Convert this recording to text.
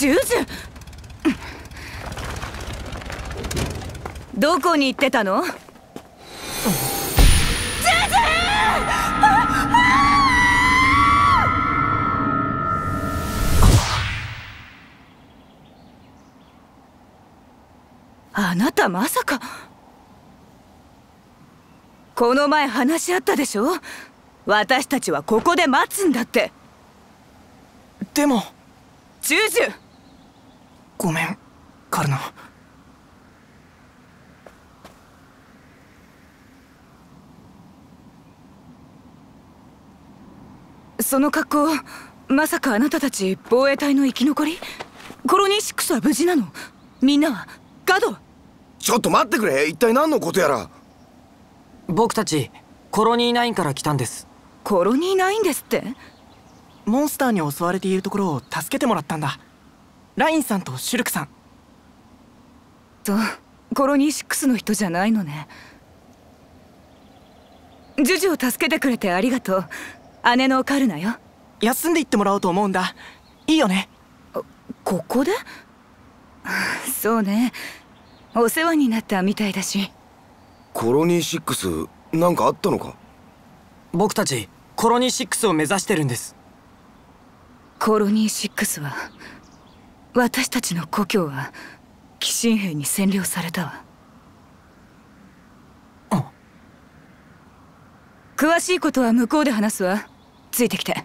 ジュジュどこに行ってたのジュジュあなたまさかこの前話し合ったでしょ私たちはここで待つんだってでもジュジュごめんカルナその格好まさかあなたたち防衛隊の生き残りコロニー6は無事なのみんなはガドちょっと待ってくれ一体何のことやら僕たちコロニーナインから来たんですコロニーナインですってモンスターに襲われているところを助けてもらったんだラインさんとシュルクさんとコロニー6の人じゃないのねジュジュを助けてくれてありがとう姉のカルナよ休んでいってもらおうと思うんだいいよねここでそうねお世話になったみたいだしコロニー6なんかあったのか僕たちコロニー6を目指してるんですコロニー6は私たちの故郷は鬼神兵に占領されたわ詳しいことは向こうで話すわついてきて